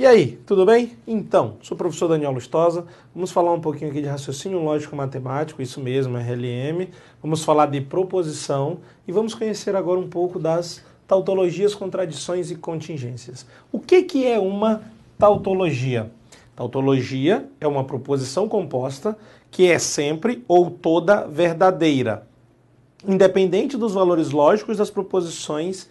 E aí, tudo bem? Então, sou o professor Daniel Lustosa. Vamos falar um pouquinho aqui de raciocínio lógico matemático, isso mesmo, RLM. Vamos falar de proposição e vamos conhecer agora um pouco das tautologias, contradições e contingências. O que, que é uma tautologia? Tautologia é uma proposição composta que é sempre ou toda verdadeira, independente dos valores lógicos das proposições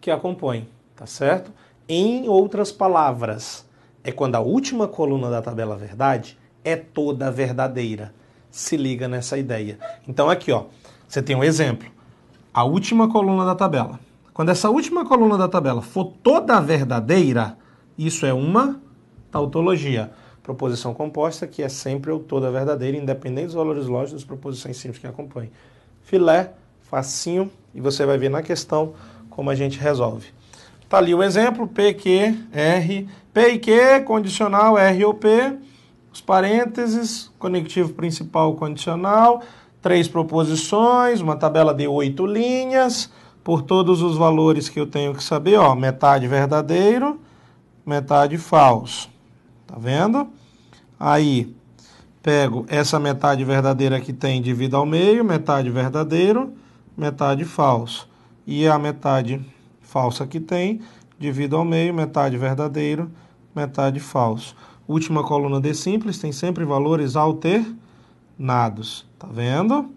que a compõem, tá certo? Em outras palavras, é quando a última coluna da tabela verdade é toda verdadeira. Se liga nessa ideia. Então aqui, ó, você tem um exemplo. A última coluna da tabela. Quando essa última coluna da tabela for toda verdadeira, isso é uma tautologia. Proposição composta que é sempre ou toda verdadeira, independente dos valores lógicos das proposições simples que acompanham. Filé, facinho, e você vai ver na questão como a gente resolve. Está ali o exemplo, P, Q, R, P e Q, condicional, R ou P, os parênteses, conectivo principal condicional, três proposições, uma tabela de oito linhas, por todos os valores que eu tenho que saber, ó, metade verdadeiro, metade falso. Tá vendo? Aí, pego essa metade verdadeira que tem, divido ao meio, metade verdadeiro, metade falso. E a metade falsa que tem, divido ao meio, metade verdadeiro, metade falso. Última coluna D simples tem sempre valores alternados. Tá vendo?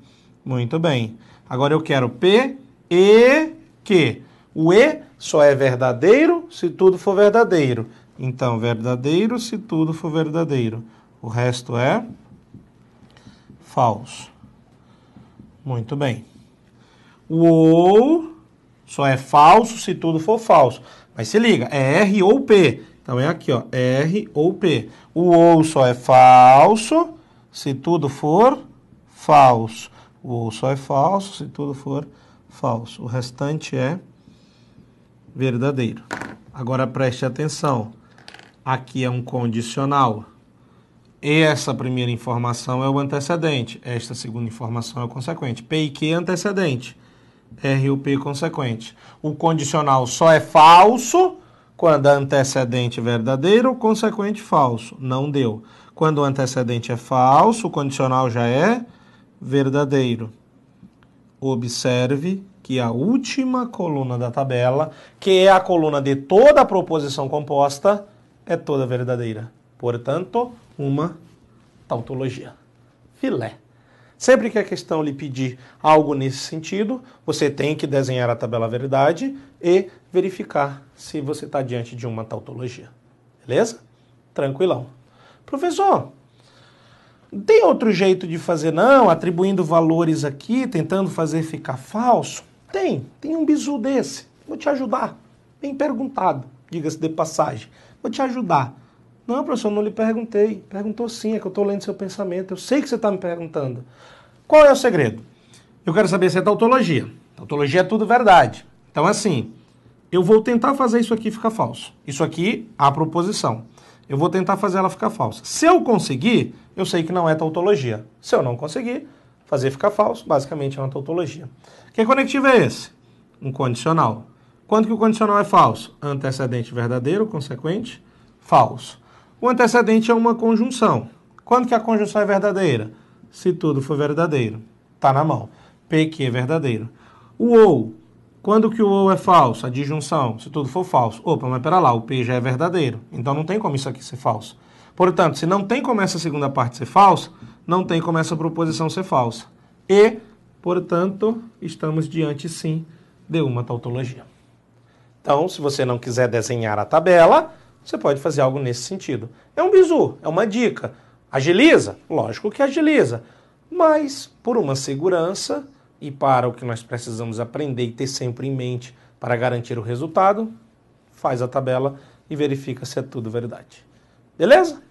Muito bem. Agora eu quero P, E, Q. O E só é verdadeiro se tudo for verdadeiro. Então, verdadeiro se tudo for verdadeiro. O resto é falso. Muito bem. O ou só é falso se tudo for falso. Mas se liga, é R ou P. Então é aqui, ó, R ou P. O ou só é falso se tudo for falso. O ou só é falso se tudo for falso. O restante é verdadeiro. Agora preste atenção. Aqui é um condicional. Essa primeira informação é o antecedente. Esta segunda informação é o consequente. P e Q é antecedente. RUP consequente. O condicional só é falso quando antecedente é verdadeiro, consequente falso. Não deu. Quando o antecedente é falso, o condicional já é verdadeiro. Observe que a última coluna da tabela, que é a coluna de toda a proposição composta, é toda verdadeira. Portanto, uma tautologia. Filé. Sempre que a é questão lhe pedir algo nesse sentido, você tem que desenhar a tabela verdade e verificar se você está diante de uma tautologia. Beleza? Tranquilão. Professor, tem outro jeito de fazer, não? Atribuindo valores aqui, tentando fazer ficar falso? Tem, tem um bizu desse. Vou te ajudar. Bem perguntado, diga-se de passagem. Vou te ajudar. Não, professor, não lhe perguntei. Perguntou sim, é que eu estou lendo seu pensamento. Eu sei que você está me perguntando. Qual é o segredo? Eu quero saber se é tautologia. Tautologia é tudo verdade. Então, assim, eu vou tentar fazer isso aqui ficar falso. Isso aqui, a proposição. Eu vou tentar fazer ela ficar falsa. Se eu conseguir, eu sei que não é tautologia. Se eu não conseguir, fazer ficar falso, basicamente é uma tautologia. Que conectivo é esse? Um condicional. Quando que o condicional é falso? Antecedente verdadeiro, consequente, falso. O antecedente é uma conjunção. Quando que a conjunção é verdadeira? Se tudo for verdadeiro. Está na mão. PQ é verdadeiro. O ou. Quando que o ou é falso? A disjunção. Se tudo for falso. Opa, mas pera lá, o P já é verdadeiro. Então não tem como isso aqui ser falso. Portanto, se não tem como essa segunda parte ser falsa, não tem como essa proposição ser falsa. E, portanto, estamos diante, sim, de uma tautologia. Então, se você não quiser desenhar a tabela, você pode fazer algo nesse sentido. É um bizu, é uma dica. Agiliza? Lógico que agiliza. Mas, por uma segurança e para o que nós precisamos aprender e ter sempre em mente para garantir o resultado, faz a tabela e verifica se é tudo verdade. Beleza?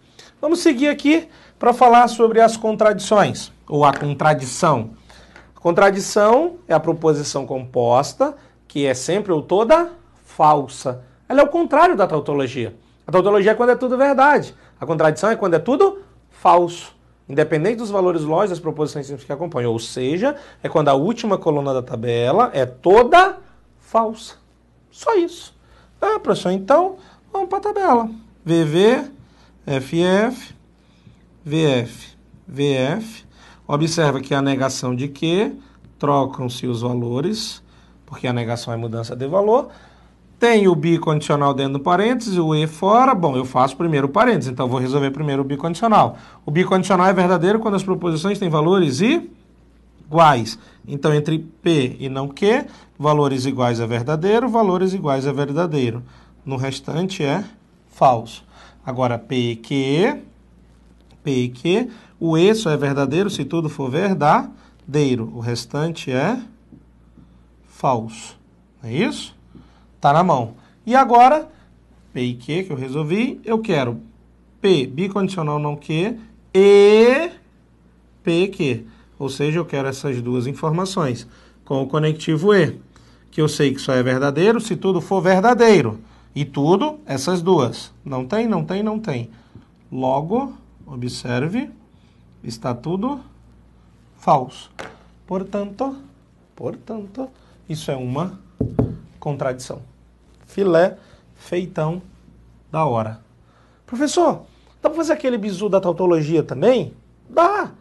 Vamos seguir aqui para falar sobre as contradições, ou a contradição. A contradição é a proposição composta, que é sempre ou toda falsa. Ela é o contrário da tautologia. A tautologia é quando é tudo verdade. A contradição é quando é tudo falso. Independente dos valores lógicos das proposições simples que acompanham. Ou seja, é quando a última coluna da tabela é toda falsa. Só isso. Ah, professor, então vamos para a tabela. VV, FF, VF, VF. Observa que a negação de Q trocam-se os valores, porque a negação é mudança de valor. Tem o bicondicional dentro do parênteses, o e fora. Bom, eu faço primeiro o parênteses, então vou resolver primeiro o bicondicional. O bicondicional é verdadeiro quando as proposições têm valores iguais. Então, entre P e não Q, valores iguais é verdadeiro, valores iguais é verdadeiro. No restante é falso. Agora, P e Q, P e Q, o E só é verdadeiro se tudo for verdadeiro. O restante é falso. Não é isso? Tá na mão. E agora, P e Q que eu resolvi, eu quero P bicondicional não Q e P e Q. Ou seja, eu quero essas duas informações com o conectivo E, que eu sei que só é verdadeiro se tudo for verdadeiro. E tudo, essas duas. Não tem, não tem, não tem. Logo, observe, está tudo falso. Portanto, portanto, isso é uma contradição filé, feitão, da hora. Professor, dá para fazer aquele bizu da tautologia também? Dá! O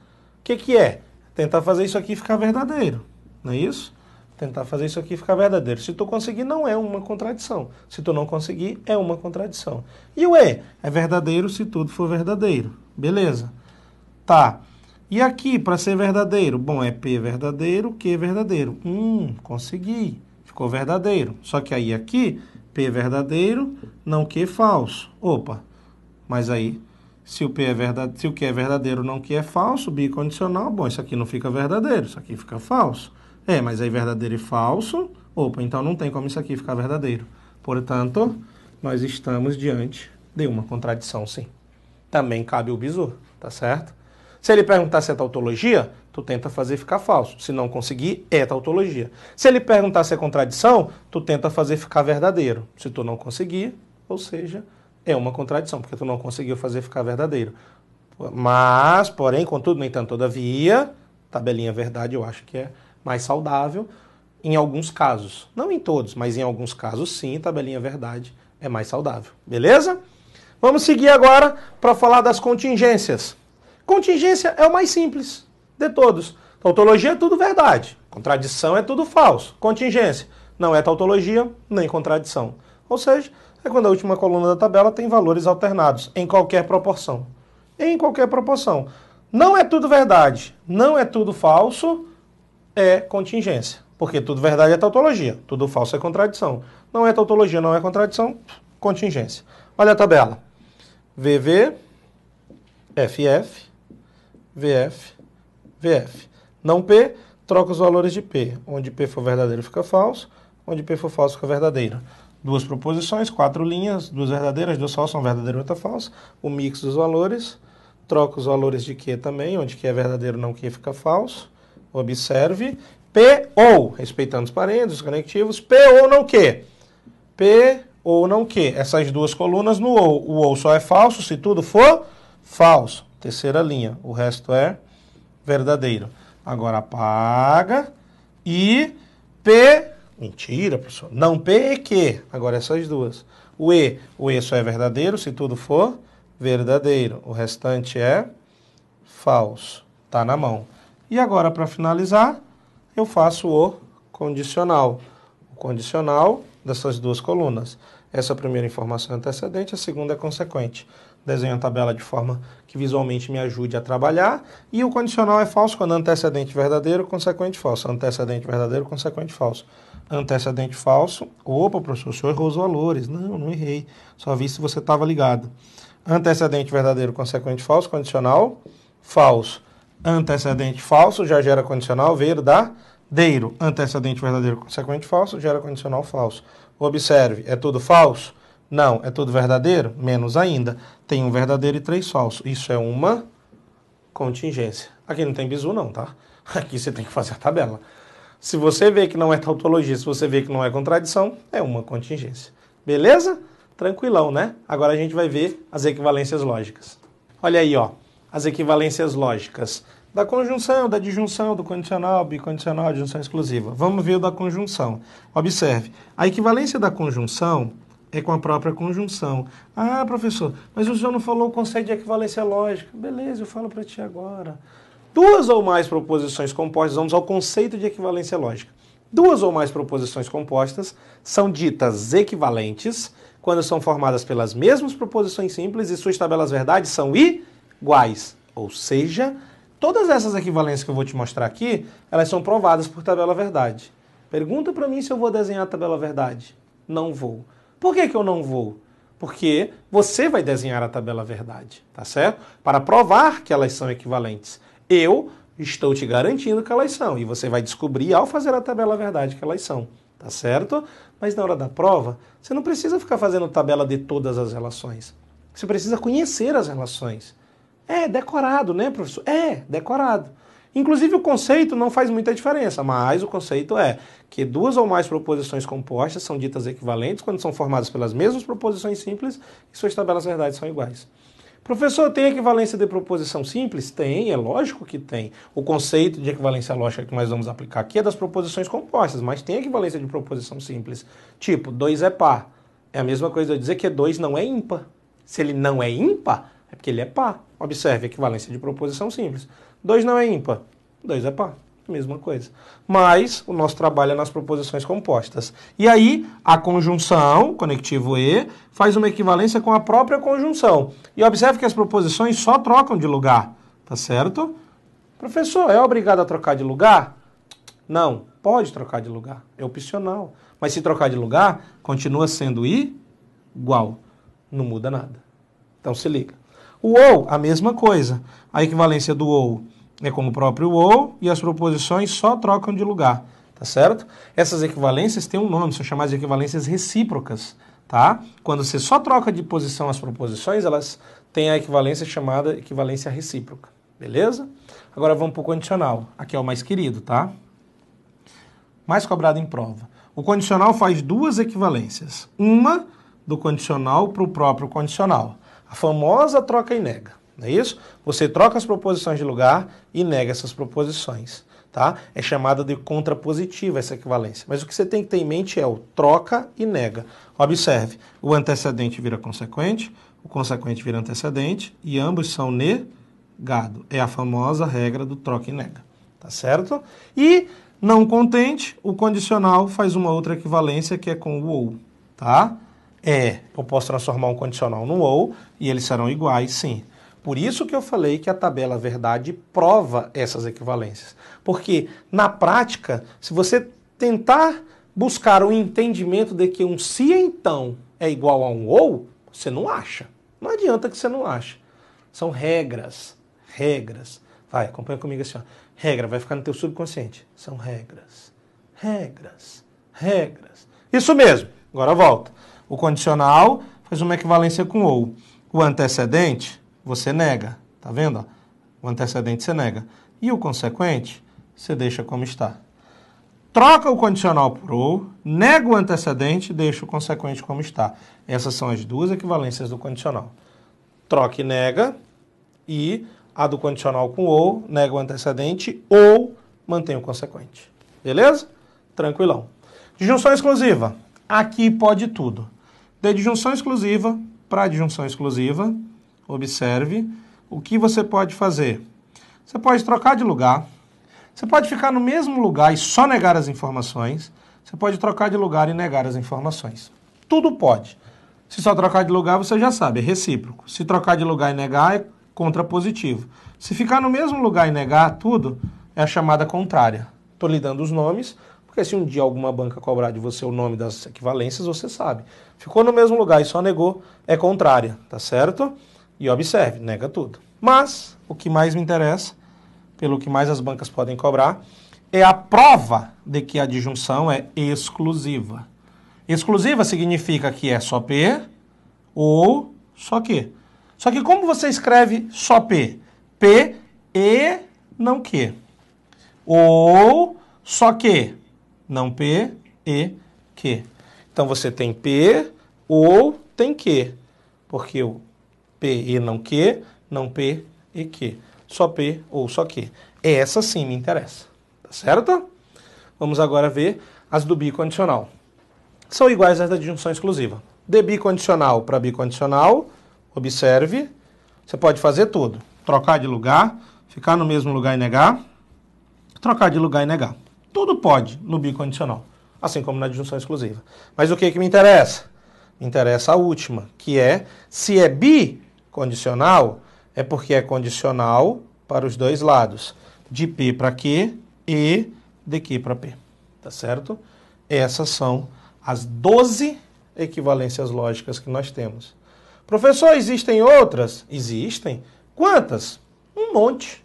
que, que é? Tentar fazer isso aqui ficar verdadeiro, não é isso? Tentar fazer isso aqui ficar verdadeiro. Se tu conseguir, não é uma contradição. Se tu não conseguir, é uma contradição. E o E? É verdadeiro se tudo for verdadeiro. Beleza. Tá. E aqui, para ser verdadeiro? Bom, é P verdadeiro, Q verdadeiro. Hum, consegui. Ficou verdadeiro. Só que aí aqui P é verdadeiro, não que é falso. Opa, mas aí, se o, P é verdade, se o que é verdadeiro, não que é falso, bicondicional, bom, isso aqui não fica verdadeiro, isso aqui fica falso. É, mas aí verdadeiro e falso, opa, então não tem como isso aqui ficar verdadeiro. Portanto, nós estamos diante de uma contradição, sim. Também cabe o bizu, tá certo? Se ele perguntar se é tautologia, tu tenta fazer ficar falso. Se não conseguir, é tautologia. Se ele perguntar se é contradição, tu tenta fazer ficar verdadeiro. Se tu não conseguir, ou seja, é uma contradição, porque tu não conseguiu fazer ficar verdadeiro. Mas, porém, contudo, no entanto, todavia, tabelinha verdade eu acho que é mais saudável em alguns casos. Não em todos, mas em alguns casos sim, tabelinha verdade é mais saudável. Beleza? Vamos seguir agora para falar das contingências. Contingência é o mais simples de todos. Tautologia é tudo verdade, contradição é tudo falso. Contingência não é tautologia nem contradição. Ou seja, é quando a última coluna da tabela tem valores alternados em qualquer proporção. Em qualquer proporção. Não é tudo verdade, não é tudo falso, é contingência. Porque tudo verdade é tautologia, tudo falso é contradição. Não é tautologia, não é contradição, contingência. Olha a tabela. VV, FF, VF, VF. Não P, troca os valores de P. Onde P for verdadeiro fica falso, onde P for falso fica verdadeiro. Duas proposições, quatro linhas, duas verdadeiras, duas falsas, uma verdadeira e outra falsa. O mix dos valores, troca os valores de Q também, onde Q é verdadeiro não Q fica falso. Observe, P ou, respeitando os parênteses, os conectivos, P ou não Q. P ou não Q. Essas duas colunas no ou. O ou só é falso se tudo for falso. Terceira linha, o resto é verdadeiro. Agora paga e P. Mentira, professor. Não P e Q. Agora essas é duas. O E. O E só é verdadeiro se tudo for verdadeiro. O restante é falso. Tá na mão. E agora, para finalizar, eu faço o condicional. O condicional dessas duas colunas. Essa primeira informação é antecedente, a segunda é consequente. Desenho a tabela de forma que visualmente me ajude a trabalhar, e o condicional é falso quando é antecedente verdadeiro, consequente falso, antecedente verdadeiro, consequente falso. Antecedente falso, opa, professor, o senhor errou os valores. Não, não errei, só vi se você estava ligado. Antecedente verdadeiro, consequente falso, condicional falso. Antecedente falso já gera condicional verdadeiro. Antecedente verdadeiro, consequente falso, gera condicional falso. Observe, é tudo falso? Não, é tudo verdadeiro? Menos ainda. Tem um verdadeiro e três falsos. Isso é uma contingência. Aqui não tem bizu, não, tá? Aqui você tem que fazer a tabela. Se você vê que não é tautologia, se você vê que não é contradição, é uma contingência. Beleza? Tranquilão, né? Agora a gente vai ver as equivalências lógicas. Olha aí, ó. As equivalências lógicas da conjunção, da disjunção, do condicional, bicondicional, disjunção exclusiva. Vamos ver o da conjunção. Observe. A equivalência da conjunção é com a própria conjunção. Ah, professor, mas o senhor não falou o conceito de equivalência lógica. Beleza, eu falo para ti agora. Duas ou mais proposições compostas, vamos ao conceito de equivalência lógica. Duas ou mais proposições compostas são ditas equivalentes quando são formadas pelas mesmas proposições simples e suas tabelas verdades são iguais. Ou seja, todas essas equivalências que eu vou te mostrar aqui, elas são provadas por tabela verdade. Pergunta para mim se eu vou desenhar a tabela verdade. Não vou. Por que, que eu não vou? Porque você vai desenhar a tabela verdade, tá certo? Para provar que elas são equivalentes. Eu estou te garantindo que elas são, e você vai descobrir ao fazer a tabela verdade que elas são, tá certo? Mas na hora da prova, você não precisa ficar fazendo tabela de todas as relações. Você precisa conhecer as relações. É decorado, né, professor? É decorado. Inclusive, o conceito não faz muita diferença, mas o conceito é que duas ou mais proposições compostas são ditas equivalentes quando são formadas pelas mesmas proposições simples e suas tabelas verdades são iguais. Professor, tem equivalência de proposição simples? Tem, é lógico que tem. O conceito de equivalência lógica que nós vamos aplicar aqui é das proposições compostas, mas tem equivalência de proposição simples. Tipo, 2 é par. É a mesma coisa eu dizer que 2 não é ímpar. Se ele não é ímpar, é porque ele é par. Observe a equivalência de proposição simples. 2 não é ímpar. 2 é par. Mesma coisa. Mas o nosso trabalho é nas proposições compostas. E aí, a conjunção, conectivo E, faz uma equivalência com a própria conjunção. E observe que as proposições só trocam de lugar, tá certo? Professor, é obrigado a trocar de lugar? Não, pode trocar de lugar, é opcional. Mas se trocar de lugar, continua sendo igual, não muda nada. Então se liga. O ou, a mesma coisa. A equivalência do ou é como o próprio ou e as proposições só trocam de lugar, tá certo? Essas equivalências têm um nome, são chamadas de equivalências recíprocas, tá? Quando você só troca de posição as proposições, elas têm a equivalência chamada equivalência recíproca, beleza? Agora vamos para o condicional. Aqui é o mais querido, tá? Mais cobrado em prova. O condicional faz duas equivalências. Uma do condicional para o próprio condicional. A famosa troca e nega, não é isso? Você troca as proposições de lugar e nega essas proposições, tá? É chamada de contrapositiva essa equivalência. Mas o que você tem que ter em mente é o troca e nega. Observe, o antecedente vira consequente, o consequente vira antecedente e ambos são negados. É a famosa regra do troca e nega, tá certo? E não contente, o condicional faz uma outra equivalência que é com o ou, tá? É, eu posso transformar um condicional num ou e eles serão iguais, sim. Por isso que eu falei que a tabela verdade prova essas equivalências. Porque, na prática, se você tentar buscar o entendimento de que um se então é igual a um ou, você não acha. Não adianta que você não acha. São regras. Regras. Vai, acompanha comigo assim. Ó. Regra vai ficar no teu subconsciente. São regras. Regras. Regras. Isso mesmo. Agora volta. O condicional faz uma equivalência com ou. O antecedente, você nega. Tá vendo? O antecedente você nega. E o consequente, você deixa como está. Troca o condicional por ou, nega o antecedente, deixa o consequente como está. Essas são as duas equivalências do condicional. Troca e nega, e a do condicional com ou, nega o antecedente, ou mantém o consequente. Beleza? Tranquilão. Disjunção exclusiva. Aqui pode tudo. De disjunção exclusiva para disjunção exclusiva, observe o que você pode fazer. Você pode trocar de lugar, você pode ficar no mesmo lugar e só negar as informações, você pode trocar de lugar e negar as informações. Tudo pode. Se só trocar de lugar, você já sabe, é recíproco. Se trocar de lugar e negar, é contrapositivo. Se ficar no mesmo lugar e negar tudo, é a chamada contrária. Estou lhe dando os nomes, porque se um dia alguma banca cobrar de você o nome das equivalências, você sabe. Ficou no mesmo lugar e só negou, é contrária, tá certo? E observe, nega tudo. Mas o que mais me interessa, pelo que mais as bancas podem cobrar, é a prova de que a disjunção é exclusiva. Exclusiva significa que é só P ou só Q. Só que como você escreve só P? P e não Q. Ou só que não P e Q. Então você tem P ou tem Q, porque o P e não Q, não P e Q. Só P ou só Q. Essa sim me interessa, tá certo? Vamos agora ver as do bicondicional. São iguais às da disjunção exclusiva. De bicondicional para bicondicional, observe, você pode fazer tudo. Trocar de lugar, ficar no mesmo lugar e negar, trocar de lugar e negar. Tudo pode no bicondicional, assim como na adjunção exclusiva. Mas o que, que me interessa? Me interessa a última, que é se é bicondicional, é porque é condicional para os dois lados, de P para Q e de Q para P. Tá certo? Essas são as 12 equivalências lógicas que nós temos. Professor, existem outras? Existem. Quantas? Um monte.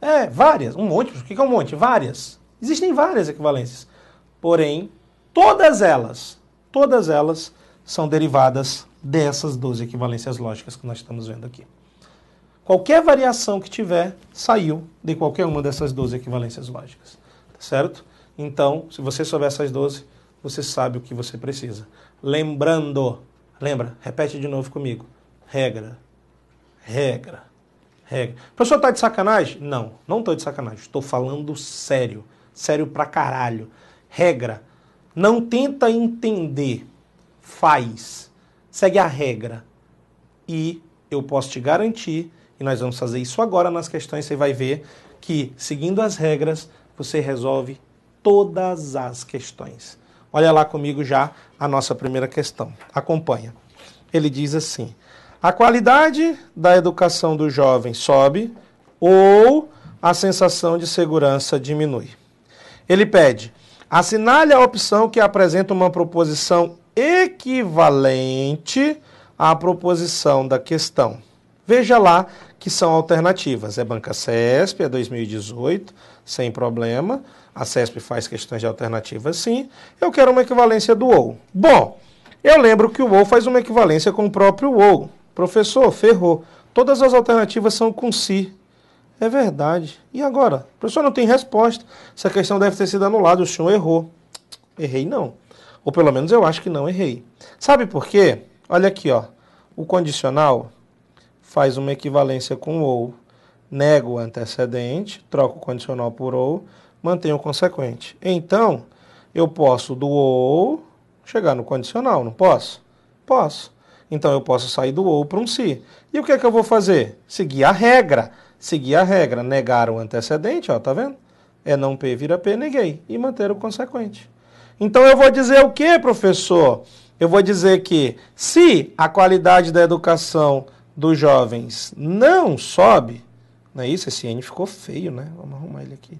É, várias. Um monte. O que é um monte? Várias. Existem várias equivalências. Porém, todas elas, todas elas são derivadas dessas 12 equivalências lógicas que nós estamos vendo aqui. Qualquer variação que tiver saiu de qualquer uma dessas 12 equivalências lógicas, tá certo? Então, se você souber essas 12, você sabe o que você precisa. Lembrando, lembra, repete de novo comigo. Regra, regra, regra. Professor, tá de sacanagem? Não, não estou de sacanagem, estou falando sério sério pra caralho. Regra. Não tenta entender, faz. Segue a regra. E eu posso te garantir, e nós vamos fazer isso agora nas questões, você vai ver que seguindo as regras, você resolve todas as questões. Olha lá comigo já a nossa primeira questão. Acompanha. Ele diz assim: a qualidade da educação do jovem sobe ou a sensação de segurança diminui. Ele pede: assinale a opção que apresenta uma proposição equivalente à proposição da questão. Veja lá que são alternativas. É Banca CESP, é 2018, sem problema. A CESP faz questões de alternativa sim. Eu quero uma equivalência do OU. Bom, eu lembro que o OU faz uma equivalência com o próprio OU. Professor, ferrou. Todas as alternativas são com si. É verdade. E agora? O professor não tem resposta. Essa questão deve ter sido anulada, o senhor errou. Errei não. Ou pelo menos eu acho que não errei. Sabe por quê? Olha aqui, ó. O condicional faz uma equivalência com ou, Nego o antecedente, Troco o condicional por ou, mantém o consequente. Então, eu posso do ou chegar no condicional, não posso? Posso. Então eu posso sair do ou para um si. E o que é que eu vou fazer? Seguir a regra seguir a regra, negar o antecedente, ó, tá vendo? É não P vira P, neguei, e manter o consequente. Então eu vou dizer o que, professor? Eu vou dizer que se a qualidade da educação dos jovens não sobe, não é isso? Esse N ficou feio, né? Vamos arrumar ele aqui.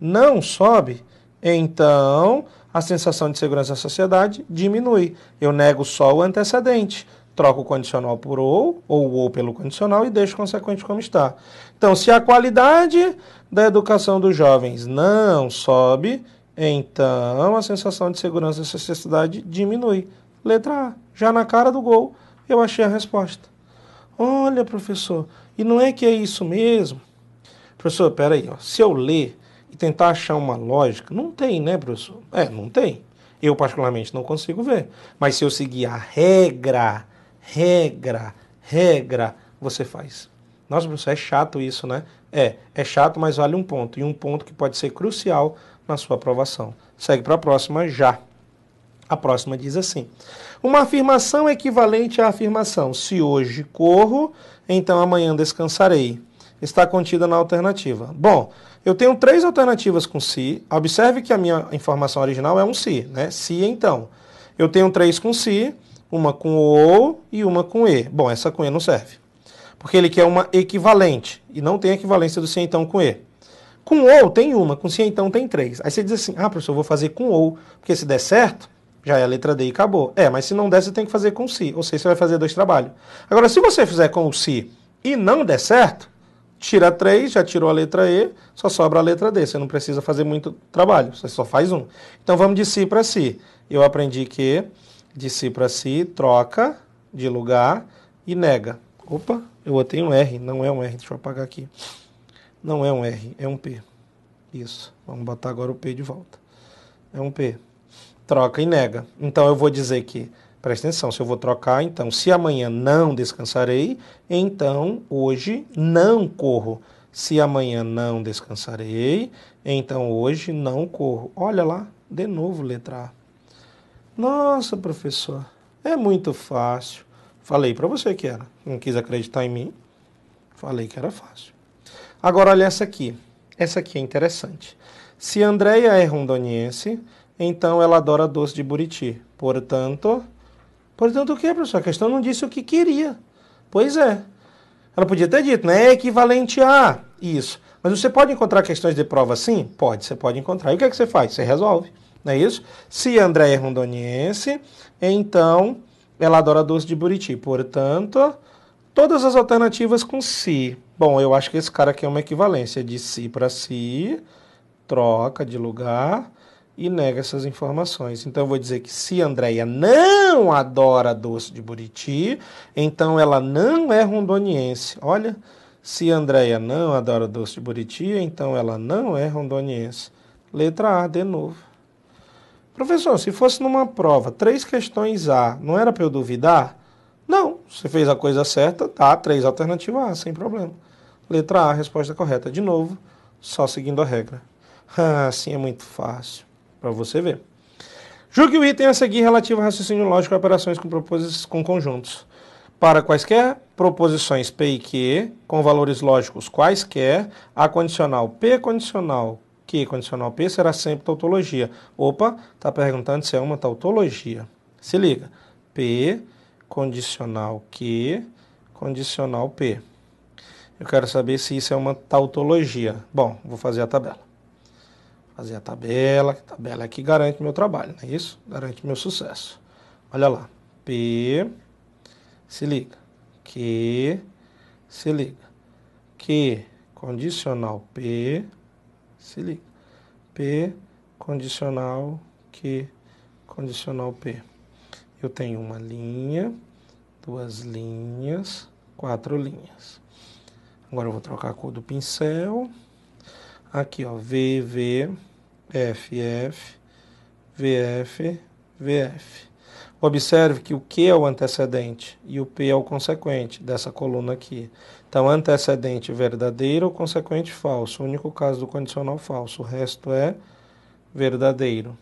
Não sobe, então a sensação de segurança da sociedade diminui. Eu nego só o antecedente, troco o condicional por ou, ou o ou pelo condicional e deixo o consequente como está. Então, se a qualidade da educação dos jovens não sobe, então a sensação de segurança e necessidade diminui. Letra A, já na cara do gol, eu achei a resposta. Olha, professor, e não é que é isso mesmo? Professor, peraí, ó, se eu ler e tentar achar uma lógica, não tem, né, professor? É, não tem. Eu, particularmente, não consigo ver. Mas se eu seguir a regra, regra, regra, você faz. Nossa, professor, é chato isso, né? É, é chato, mas vale um ponto. E um ponto que pode ser crucial na sua aprovação. Segue para a próxima já. A próxima diz assim: Uma afirmação equivalente à afirmação: Se hoje corro, então amanhã descansarei. Está contida na alternativa. Bom, eu tenho três alternativas com se. Si. Observe que a minha informação original é um se, si, né? Se então. Eu tenho três com se, uma com o ou e uma com e. Bom, essa com e não serve porque ele quer uma equivalente, e não tem equivalência do então com E. Com ou tem uma, com então tem três. Aí você diz assim, ah, professor, eu vou fazer com ou, porque se der certo, já é a letra D e acabou. É, mas se não der, você tem que fazer com si, ou seja, você vai fazer dois trabalhos. Agora, se você fizer com o si e não der certo, tira três, já tirou a letra E, só sobra a letra D. Você não precisa fazer muito trabalho, você só faz um. Então vamos de si para si. Eu aprendi que de si para si troca de lugar e nega. Opa, eu botei um R, não é um R, deixa eu apagar aqui. Não é um R, é um P. Isso, vamos botar agora o P de volta. É um P. Troca e nega. Então eu vou dizer que, presta atenção, se eu vou trocar, então, se amanhã não descansarei, então hoje não corro. Se amanhã não descansarei, então hoje não corro. Olha lá, de novo letra A. Nossa, professor, é muito fácil. Falei para você que era. Não quis acreditar em mim. Falei que era fácil. Agora olha essa aqui. Essa aqui é interessante. Se Andréia é rondoniense, então ela adora doce de buriti. Portanto, portanto o que, professor? A questão não disse o que queria. Pois é. Ela podia ter dito, né? É equivalente a isso. Mas você pode encontrar questões de prova assim? Pode, você pode encontrar. E o que é que você faz? Você resolve, não é isso? Se André é rondoniense, então ela adora doce de buriti, portanto, todas as alternativas com si. Bom, eu acho que esse cara aqui é uma equivalência de si para si, troca de lugar e nega essas informações. Então eu vou dizer que se Andréia não adora doce de buriti, então ela não é rondoniense. Olha, se Andréia não adora doce de buriti, então ela não é rondoniense. Letra A de novo. Professor, se fosse numa prova, três questões A, não era para eu duvidar? Não, você fez a coisa certa, tá, três alternativa A, sem problema. Letra A, resposta correta. De novo, só seguindo a regra. assim é muito fácil, para você ver. Julgue o item a seguir relativo ao raciocínio lógico e operações com, com conjuntos. Para quaisquer proposições P e Q, com valores lógicos quaisquer, a condicional P condicional que condicional P será sempre tautologia. Opa, está perguntando se é uma tautologia. Se liga. P condicional Q condicional P. Eu quero saber se isso é uma tautologia. Bom, vou fazer a tabela. Fazer a tabela, a tabela é que garante meu trabalho, não é isso? Garante meu sucesso. Olha lá. P, se liga. Q, se liga. Q, condicional P, se liga. P condicional Q condicional P. Eu tenho uma linha, duas linhas, quatro linhas. Agora eu vou trocar a cor do pincel. Aqui, ó, V, V, F, F, VF, VF. Observe que o Q é o antecedente e o P é o consequente dessa coluna aqui. Então, antecedente verdadeiro, consequente falso. O único caso do condicional falso, o resto é verdadeiro.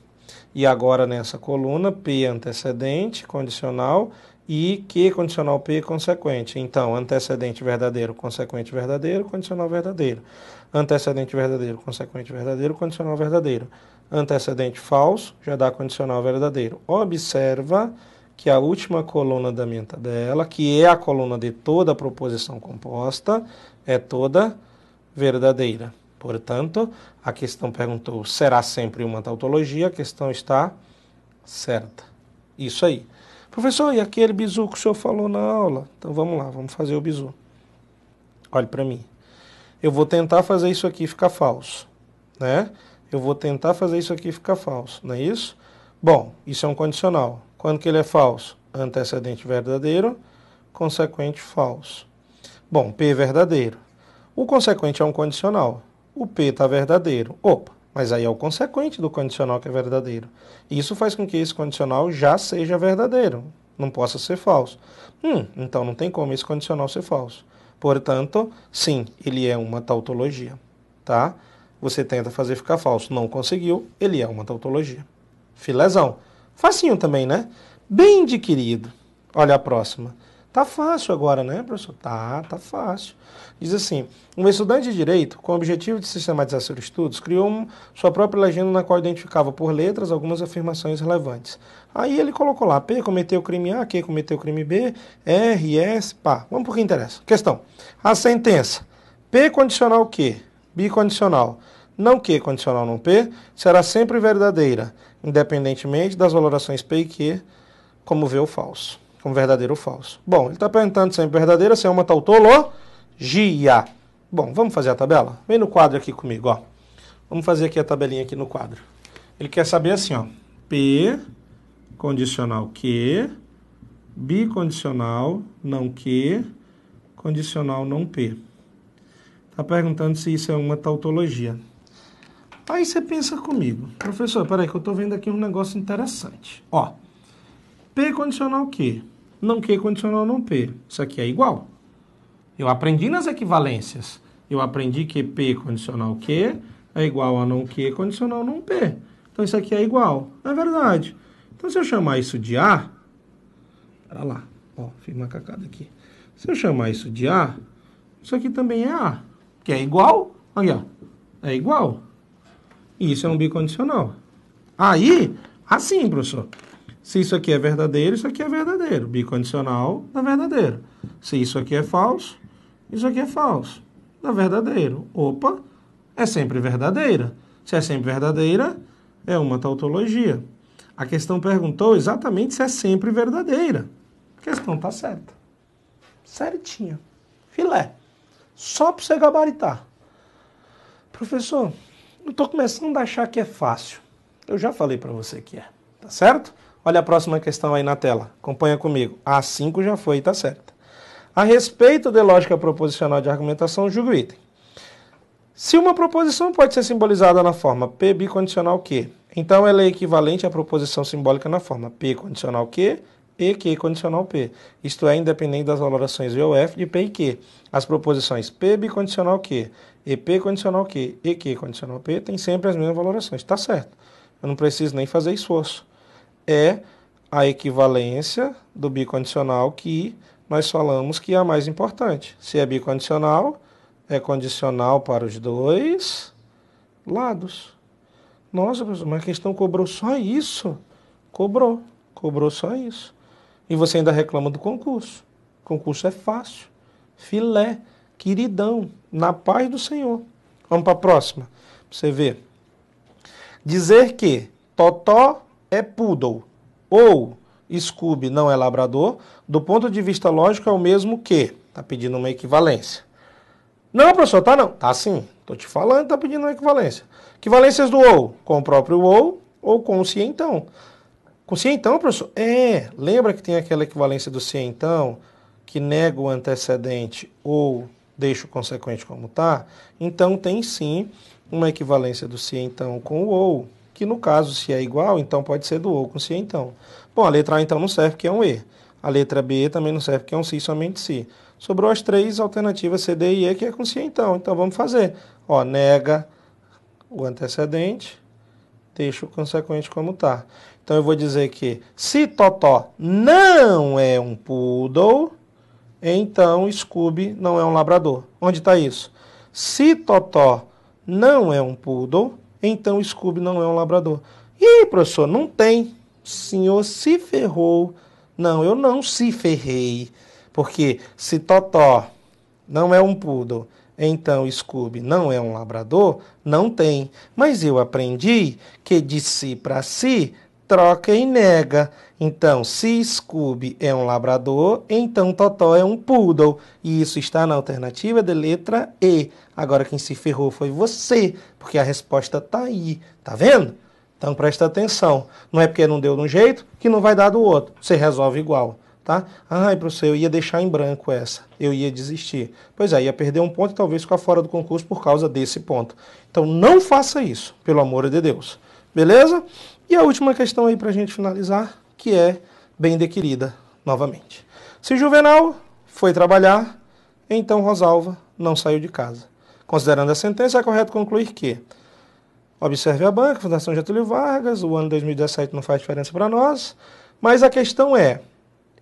E agora nessa coluna, P é antecedente, condicional, e Q é condicional P é consequente. Então, antecedente verdadeiro, consequente verdadeiro, condicional verdadeiro. Antecedente verdadeiro, consequente verdadeiro, condicional verdadeiro antecedente falso, já dá condicional verdadeiro. Observa que a última coluna da minha tabela, que é a coluna de toda a proposição composta, é toda verdadeira. Portanto, a questão perguntou: será sempre uma tautologia? A questão está certa. Isso aí. Professor, e aquele bizu que o senhor falou na aula? Então vamos lá, vamos fazer o bizu. Olhe para mim. Eu vou tentar fazer isso aqui ficar falso, né? eu vou tentar fazer isso aqui ficar falso, não é isso? Bom, isso é um condicional. Quando que ele é falso? Antecedente verdadeiro, consequente falso. Bom, P é verdadeiro. O consequente é um condicional. O P está verdadeiro. Opa, mas aí é o consequente do condicional que é verdadeiro. Isso faz com que esse condicional já seja verdadeiro, não possa ser falso. Hum, então não tem como esse condicional ser falso. Portanto, sim, ele é uma tautologia, tá? Você tenta fazer ficar falso, não conseguiu, ele é uma tautologia. Filezão. Facinho também, né? Bem adquirido. Olha a próxima. Tá fácil agora, né, professor? Tá, tá fácil. Diz assim: um estudante de direito, com o objetivo de sistematizar seus estudos, criou um, sua própria legenda na qual identificava por letras algumas afirmações relevantes. Aí ele colocou lá: P cometeu crime A, Q cometeu crime B, R, S, pá. Vamos por que interessa. Questão: a sentença P condicional quê? bicondicional, não que condicional não P, será sempre verdadeira, independentemente das valorações P e Q, como V ou falso, como verdadeiro ou falso. Bom, ele está perguntando se é verdadeira, se é uma tautologia. Bom, vamos fazer a tabela? Vem no quadro aqui comigo, ó. Vamos fazer aqui a tabelinha aqui no quadro. Ele quer saber assim, ó. P condicional Q, bicondicional não Q, condicional não P. Está perguntando se isso é uma tautologia. Aí você pensa comigo, professor, peraí que eu estou vendo aqui um negócio interessante. Ó, P condicional Q, não Q condicional não P. Isso aqui é igual. Eu aprendi nas equivalências. Eu aprendi que P condicional Q é igual a não Q condicional não P. Então isso aqui é igual. É verdade. Então se eu chamar isso de A, para lá, ó, fiz uma cacada aqui. Se eu chamar isso de A, isso aqui também é A que é igual, aqui, ó, é igual. Isso é um bicondicional. Aí, assim, professor, se isso aqui é verdadeiro, isso aqui é verdadeiro. Bicondicional é verdadeiro. Se isso aqui é falso, isso aqui é falso. É verdadeiro. Opa, é sempre verdadeira. Se é sempre verdadeira, é uma tautologia. A questão perguntou exatamente se é sempre verdadeira. A questão está certa. Certinha. Filé só para você gabaritar. Professor, eu estou começando a achar que é fácil. Eu já falei para você que é, tá certo? Olha a próxima questão aí na tela, acompanha comigo. A 5 já foi, tá certa. A respeito de lógica proposicional de argumentação, julgo o item. Se uma proposição pode ser simbolizada na forma P bicondicional Q, então ela é equivalente à proposição simbólica na forma P condicional Q e Q condicional P, isto é, independente das valorações VOF de P e Q. As proposições P bicondicional Q, EP condicional Q e Q condicional P têm sempre as mesmas valorações, está certo. Eu não preciso nem fazer esforço. É a equivalência do bicondicional que nós falamos que é a mais importante. Se é bicondicional, é condicional para os dois lados. Nossa, professor, mas a questão cobrou só isso? Cobrou, cobrou só isso. E você ainda reclama do concurso. O concurso é fácil. Filé, queridão, na paz do Senhor. Vamos para a próxima. Você vê. Dizer que Totó é poodle ou Scooby não é labrador, do ponto de vista lógico é o mesmo que. Está pedindo uma equivalência. Não, professor, tá não. Tá sim. Estou te falando, está pedindo uma equivalência. Equivalências do ou com o próprio ou ou com o se então. Com se então, professor? É, lembra que tem aquela equivalência do se então, que nega o antecedente ou deixa o consequente como está? Então tem sim uma equivalência do se então com o ou, que no caso se é igual, então pode ser do ou com se então. Bom, a letra A então não serve porque é um E. A letra B também não serve porque é um si, somente si. Sobrou as três alternativas C, D e E, que é com si então. Então vamos fazer. Ó, nega o antecedente, deixa o consequente como está. Então eu vou dizer que se Totó não é um poodle, então Scooby não é um labrador. Onde está isso? Se Totó não é um poodle, então Scooby não é um labrador. E aí, professor, não tem. O senhor se ferrou. Não, eu não se ferrei. Porque se Totó não é um poodle, então Scooby não é um labrador, não tem. Mas eu aprendi que de si para si troca e nega. Então, se Scooby é um labrador, então Totó é um poodle. E isso está na alternativa de letra E. Agora quem se ferrou foi você, porque a resposta tá aí, tá vendo? Então presta atenção. Não é porque não deu de um jeito que não vai dar do outro. Você resolve igual, tá? Ai, professor, eu ia deixar em branco essa. Eu ia desistir. Pois é, ia perder um ponto e talvez ficar fora do concurso por causa desse ponto. Então não faça isso, pelo amor de Deus. Beleza? E a última questão aí para a gente finalizar, que é bem dequerida novamente. Se Juvenal foi trabalhar, então Rosalva não saiu de casa. Considerando a sentença, é correto concluir que observe a banca, Fundação Getúlio Vargas, o ano 2017 não faz diferença para nós, mas a questão é,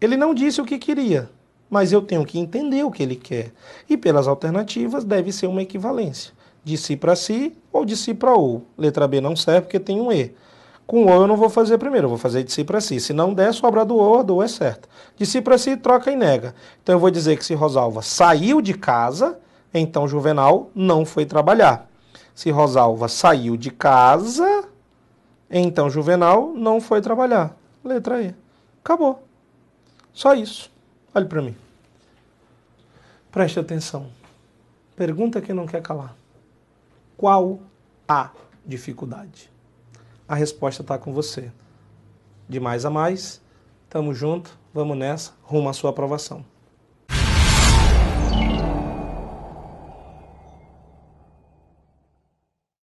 ele não disse o que queria, mas eu tenho que entender o que ele quer. E pelas alternativas deve ser uma equivalência, de si para si ou de si para ou. Letra B não serve porque tem um E. Com O eu não vou fazer primeiro, eu vou fazer de si para si. Se não der, sobra do ou, a do é certa. De si para si, troca e nega. Então eu vou dizer que se Rosalva saiu de casa, então Juvenal não foi trabalhar. Se Rosalva saiu de casa, então Juvenal não foi trabalhar. Letra E. Acabou. Só isso. Olhe para mim. Preste atenção. Pergunta quem não quer calar. Qual a dificuldade? a resposta está com você. De mais a mais, tamo junto, vamos nessa, rumo à sua aprovação.